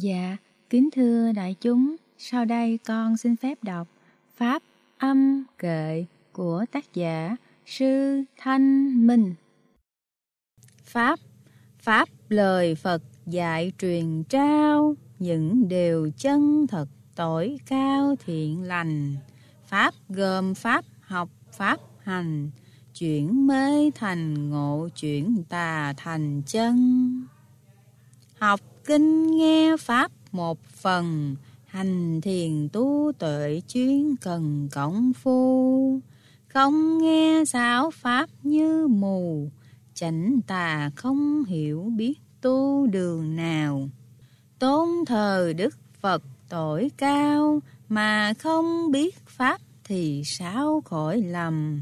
Dạ, kính thưa đại chúng, sau đây con xin phép đọc Pháp âm kệ của tác giả Sư Thanh Minh. Pháp, Pháp lời Phật dạy truyền trao những điều chân thật tối cao thiện lành. Pháp gồm Pháp học, Pháp hành, chuyển mê thành ngộ, chuyển tà thành chân. Học kinh nghe pháp một phần hành thiền tu tuệ chuyến cần cổng phu không nghe giáo pháp như mù chảnh tà không hiểu biết tu đường nào tôn thờ đức phật tội cao mà không biết pháp thì sao khỏi lầm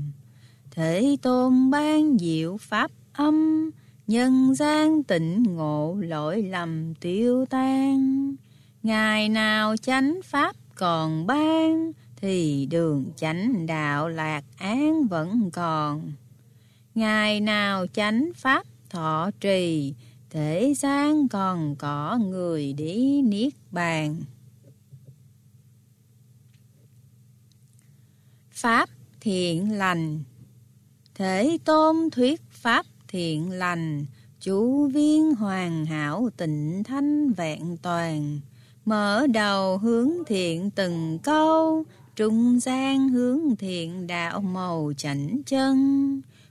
thể tôn ban diệu pháp âm nhân gian tịnh ngộ lỗi lầm tiêu tan ngày nào chánh pháp còn ban thì đường chánh đạo lạc án vẫn còn ngày nào chánh pháp thọ trì thể gian còn có người đi niết bàn pháp thiện lành thể tôn thuyết pháp thiện lành, chú viên hoàn hảo tịnh thanh vẹn toàn. Mở đầu hướng thiện từng câu, trung gian hướng thiện đạo màu chảnh chân.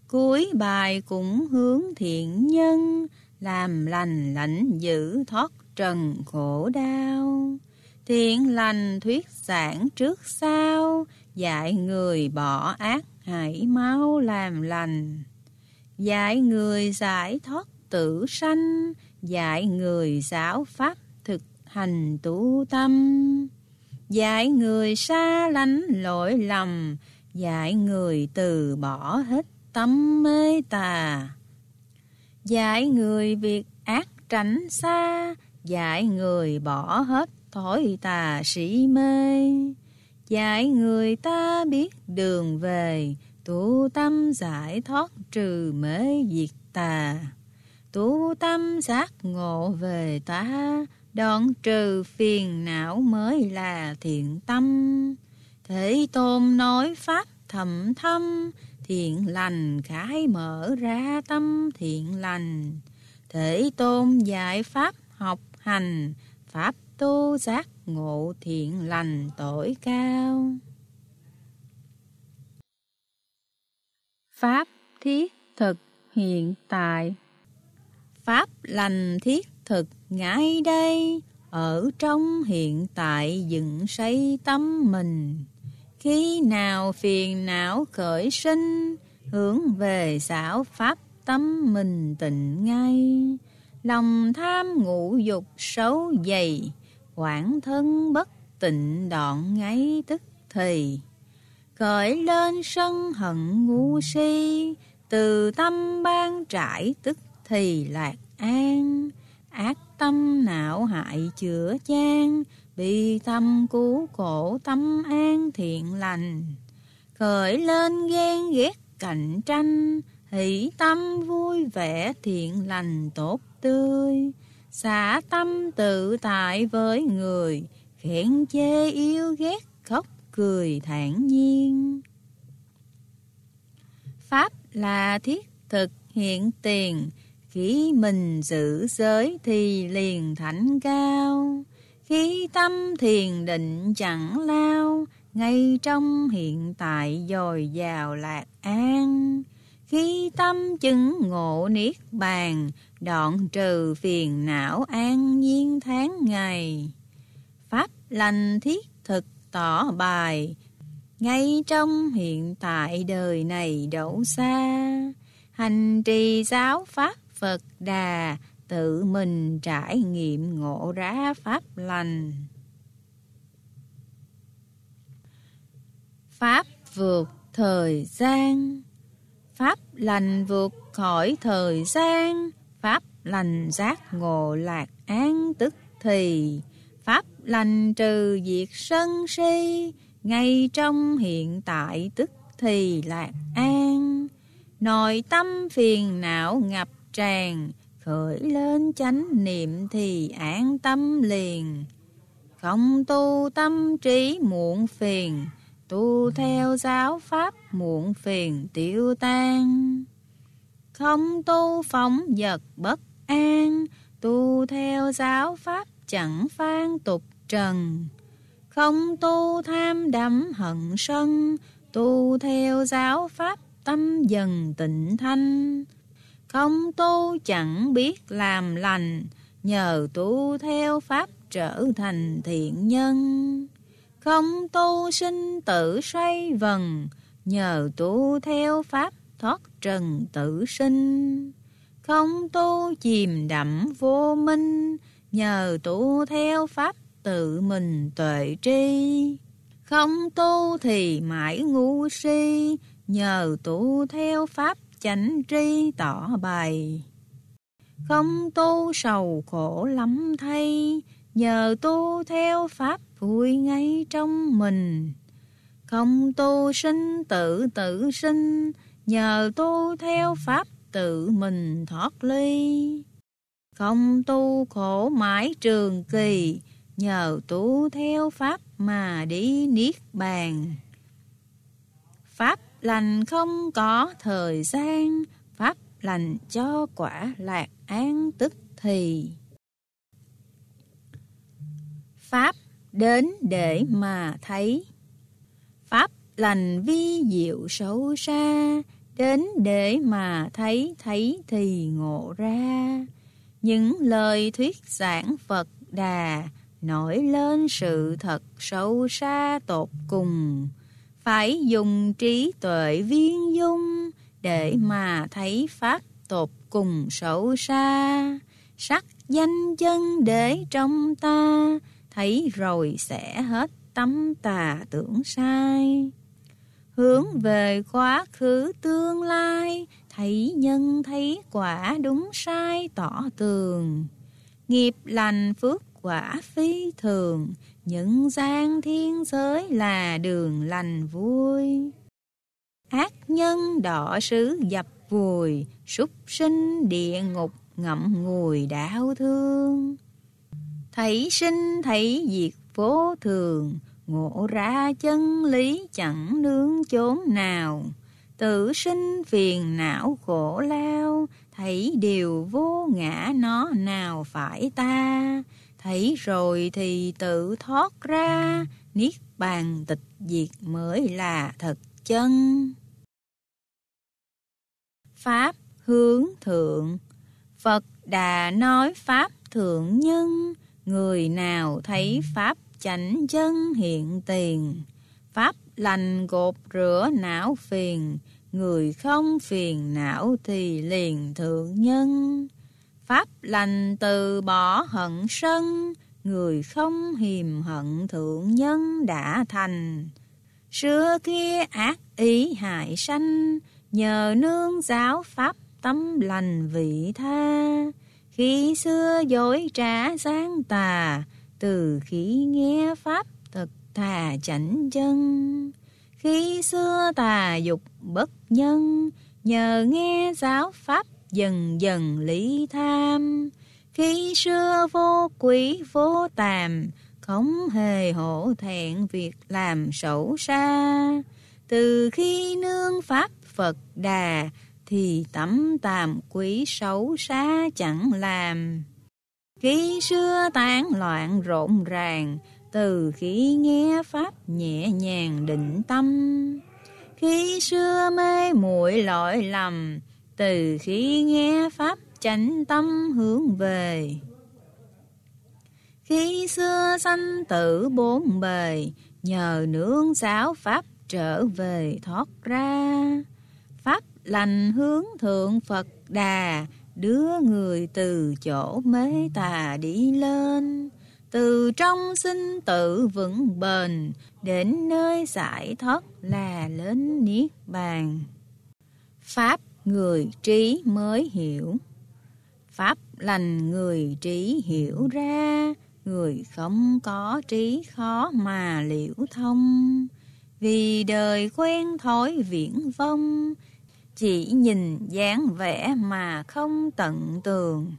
Cuối bài cũng hướng thiện nhân, làm lành lãnh giữ thoát trần khổ đau. Thiện lành thuyết giảng trước sau, dạy người bỏ ác hãy mau làm lành dạy người giải thoát tử sanh, dạy người giáo pháp thực hành tu tâm, dạy người xa lánh lỗi lầm, dạy người từ bỏ hết tâm mê tà, dạy người việc ác tránh xa, dạy người bỏ hết thổi tà sĩ mê, dạy người ta biết đường về, tu tâm giải thoát trừ mê diệt tà tu tâm giác ngộ về ta đoạn trừ phiền não mới là thiện tâm thế tôn nói pháp thầm thâm thiện lành khải mở ra tâm thiện lành Thế tôn dạy pháp học hành pháp tu giác ngộ thiện lành tội cao Pháp thiết thực hiện tại Pháp lành thiết thực ngãi đây Ở trong hiện tại dựng xây tâm mình Khi nào phiền não khởi sinh Hướng về xảo Pháp tâm mình tịnh ngay Lòng tham ngũ dục xấu dày Quảng thân bất tịnh đoạn ngay tức thì khởi lên sân hận ngu si từ tâm ban trải tức thì lạc an ác tâm não hại chữa chan bi tâm cứu cổ tâm an thiện lành khởi lên ghen ghét cạnh tranh hỷ tâm vui vẻ thiện lành tốt tươi xả tâm tự tại với người khen chê yêu ghét khóc cười thản nhiên. Pháp là thiết thực hiện tiền, khi mình giữ giới thì liền thảnh cao. Khi tâm thiền định chẳng lao, ngay trong hiện tại dồi dào lạc an. Khi tâm chứng ngộ niết bàn, đoạn trừ phiền não an nhiên tháng ngày. Pháp lành thiết thực tỏ bài ngay trong hiện tại đời này đậu xa hành trì giáo pháp phật đà tự mình trải nghiệm ngộ ra pháp lành pháp vượt thời gian pháp lành vượt khỏi thời gian pháp lành giác ngộ lạc án tức thì Pháp lành trừ diệt sân si, ngay trong hiện tại tức thì lạc an. Nội tâm phiền não ngập tràn, khởi lên chánh niệm thì an tâm liền. Không tu tâm trí muộn phiền, tu theo giáo pháp muộn phiền tiêu tan. Không tu phóng vật bất an, tu theo giáo pháp chẳng phan tục trần Không tu tham đắm hận sân Tu theo giáo pháp tâm dần tịnh thanh Không tu chẳng biết làm lành Nhờ tu theo pháp trở thành thiện nhân Không tu sinh tử xoay vần Nhờ tu theo pháp thoát trần tử sinh Không tu chìm đậm vô minh nhờ tu theo pháp tự mình tuệ tri. Không tu thì mãi ngu si, nhờ tu theo pháp chánh tri tỏ bày. Không tu sầu khổ lắm thay, nhờ tu theo pháp vui ngay trong mình. Không tu sinh tự tự sinh, nhờ tu theo pháp tự mình thoát ly không tu khổ mãi trường kỳ, nhờ tu theo Pháp mà đi Niết Bàn. Pháp lành không có thời gian, Pháp lành cho quả lạc an tức thì. Pháp đến để mà thấy. Pháp lành vi diệu sâu xa, đến để mà thấy thấy thì ngộ ra những lời thuyết giảng Phật Đà nổi lên sự thật sâu xa tột cùng. Phải dùng trí tuệ viên dung để mà thấy Pháp tột cùng sâu xa. Sắc danh chân để trong ta, thấy rồi sẽ hết tấm tà tưởng sai. Hướng về quá khứ tương lai, thấy nhân thấy quả đúng sai tỏ tường nghiệp lành phước quả phi thường những gian thiên giới là đường lành vui ác nhân đỏ sứ dập vùi súc sinh địa ngục ngậm ngùi đau thương thấy sinh thấy diệt vô thường ngộ ra chân lý chẳng nương chốn nào Tự sinh phiền não khổ lao, thấy điều vô ngã nó nào phải ta. Thấy rồi thì tự thoát ra, niết bàn tịch diệt mới là thật chân. Pháp hướng thượng Phật đã nói Pháp thượng nhân, người nào thấy Pháp chánh chân hiện tiền. Pháp lành gột rửa não phiền, người không phiền não thì liền thượng nhân. Pháp lành từ bỏ hận sân, người không hiềm hận thượng nhân đã thành. Xưa kia ác ý hại sanh, nhờ nương giáo pháp tấm lành vị tha. Khi xưa dối trả gian tà, từ khi nghe pháp thà chảnh chân khi xưa tà dục bất nhân nhờ nghe giáo pháp dần dần lý tham khi xưa vô quý vô tàm không hề hổ thẹn việc làm xấu xa từ khi nương pháp phật đà thì tấm tàm quý xấu xa chẳng làm khi xưa tán loạn rộn ràng từ khi nghe pháp nhẹ nhàng định tâm khi xưa mê muội lỗi lầm từ khi nghe pháp chánh tâm hướng về khi xưa sanh tử bốn bề nhờ nướng giáo pháp trở về thoát ra pháp lành hướng thượng phật đà đưa người từ chỗ mê tà đi lên từ trong sinh tự vững bền đến nơi giải thoát là đến niết bàn pháp người trí mới hiểu pháp lành người trí hiểu ra người không có trí khó mà liễu thông vì đời quen thói viễn vông chỉ nhìn dáng vẻ mà không tận tường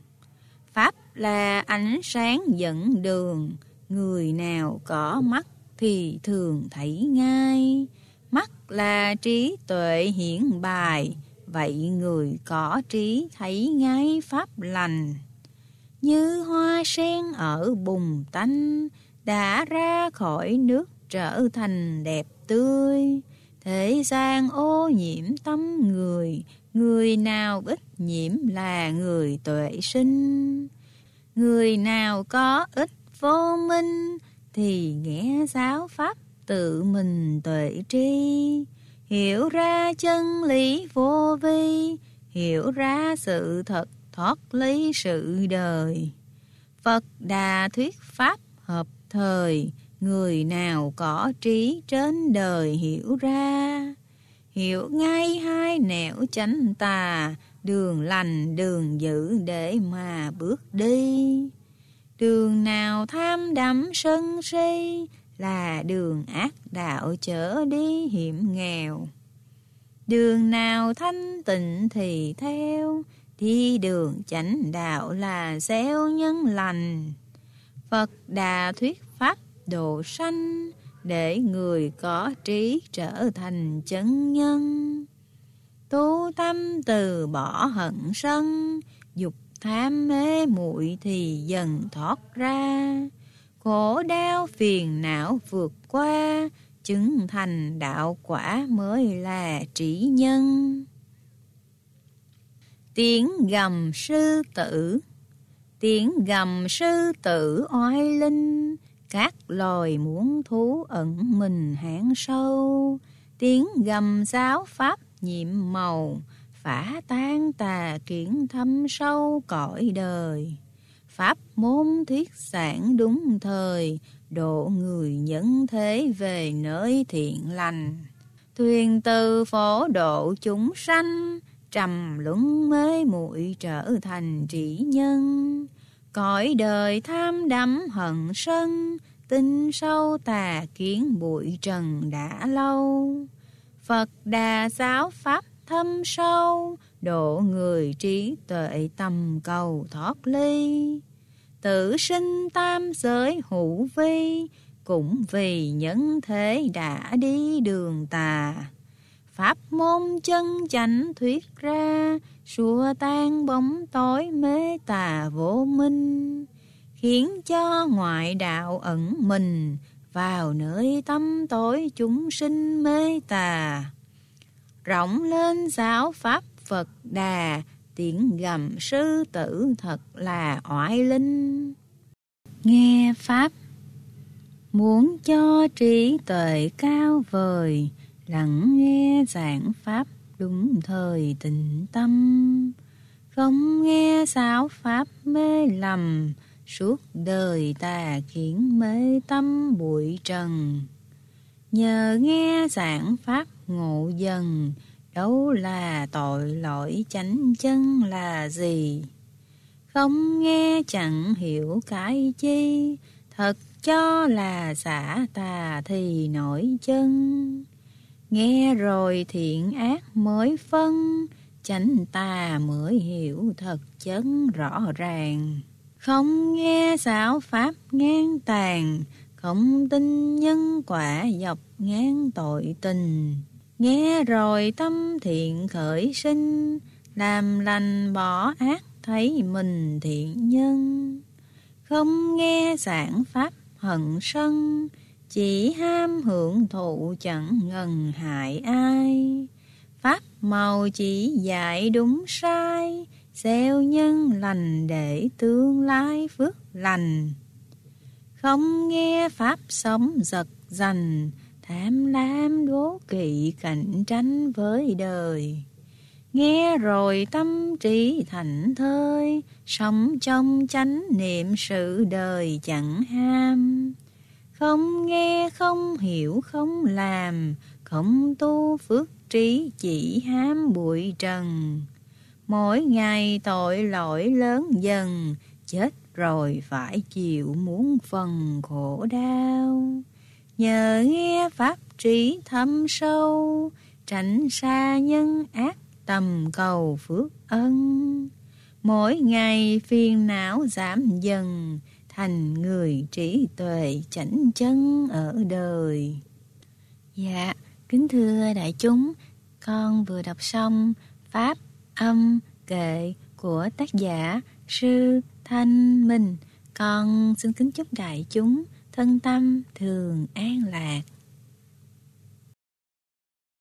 là ánh sáng dẫn đường, người nào có mắt thì thường thấy ngay. Mắt là trí tuệ hiển bài, vậy người có trí thấy ngay pháp lành. Như hoa sen ở bùng tanh, đã ra khỏi nước trở thành đẹp tươi. Thế gian ô nhiễm tâm người, người nào ít nhiễm là người tuệ sinh. Người nào có ít vô minh thì nghĩa giáo pháp tự mình tuệ tri. Hiểu ra chân lý vô vi, hiểu ra sự thật thoát lý sự đời. Phật đà thuyết pháp hợp thời, người nào có trí trên đời hiểu ra. Hiểu ngay hai nẻo chánh tà, đường lành đường dữ để mà bước đi. Đường nào tham đắm sân si là đường ác đạo trở đi hiểm nghèo. Đường nào thanh tịnh thì theo, đi đường chánh đạo là gieo nhân lành. Phật đà thuyết pháp độ sanh, để người có trí trở thành chân nhân. Tu tâm từ bỏ hận sân, dục tham mê muội thì dần thoát ra. Khổ đau phiền não vượt qua, chứng thành đạo quả mới là trí nhân. Tiếng gầm sư tử Tiếng gầm sư tử oai linh, các loài muốn thú ẩn mình hãng sâu. Tiếng gầm giáo pháp nhiệm màu phả tan tà kiến thâm sâu cõi đời pháp môn thiết sản đúng thời độ người nhân thế về nơi thiện lành thuyền từ phổ độ chúng sanh trầm luân mê muội trở thành trí nhân cõi đời tham đắm hận sân tinh sâu tà kiến bụi trần đã lâu Phật đà giáo pháp thâm sâu, độ người trí tuệ tầm cầu thoát ly. Tử sinh tam giới hữu vi, cũng vì nhân thế đã đi đường tà. Pháp môn chân chánh thuyết ra, xua tan bóng tối mê tà vô minh, khiến cho ngoại đạo ẩn mình, vào nơi tâm tối chúng sinh mê tà. Rộng lên giáo pháp Phật Đà, tiếng gầm sư tử thật là oai linh. Nghe Pháp Muốn cho trí tuệ cao vời, lặng nghe giảng Pháp đúng thời tịnh tâm. Không nghe giáo Pháp mê lầm, Suốt đời tà khiến mê tâm bụi trần Nhờ nghe giảng pháp ngộ dần Đâu là tội lỗi chánh chân là gì Không nghe chẳng hiểu cái chi Thật cho là giả tà thì nổi chân Nghe rồi thiện ác mới phân Chánh tà mới hiểu thật chân rõ ràng không nghe xảo pháp ngang tàn, không tin nhân quả dọc ngang tội tình. Nghe rồi tâm thiện khởi sinh, làm lành bỏ ác thấy mình thiện nhân. Không nghe sản pháp hận sân, chỉ ham hưởng thụ chẳng ngần hại ai. Pháp màu chỉ dạy đúng sai, gieo nhân lành để tương lai phước lành không nghe pháp sống giật dành tham lam đố kỵ cạnh tranh với đời nghe rồi tâm trí thảnh thơi sống trong chánh niệm sự đời chẳng ham không nghe không hiểu không làm không tu phước trí chỉ ham bụi trần Mỗi ngày tội lỗi lớn dần, chết rồi phải chịu muốn phần khổ đau. Nhờ nghe pháp trí thâm sâu, tránh xa nhân ác tầm cầu phước ân. Mỗi ngày phiền não giảm dần, thành người trí tuệ chảnh chân ở đời. Dạ, kính thưa đại chúng, con vừa đọc xong Pháp âm kệ của tác giả Sư Thanh Minh. Con xin kính chúc đại chúng thân tâm thường an lạc.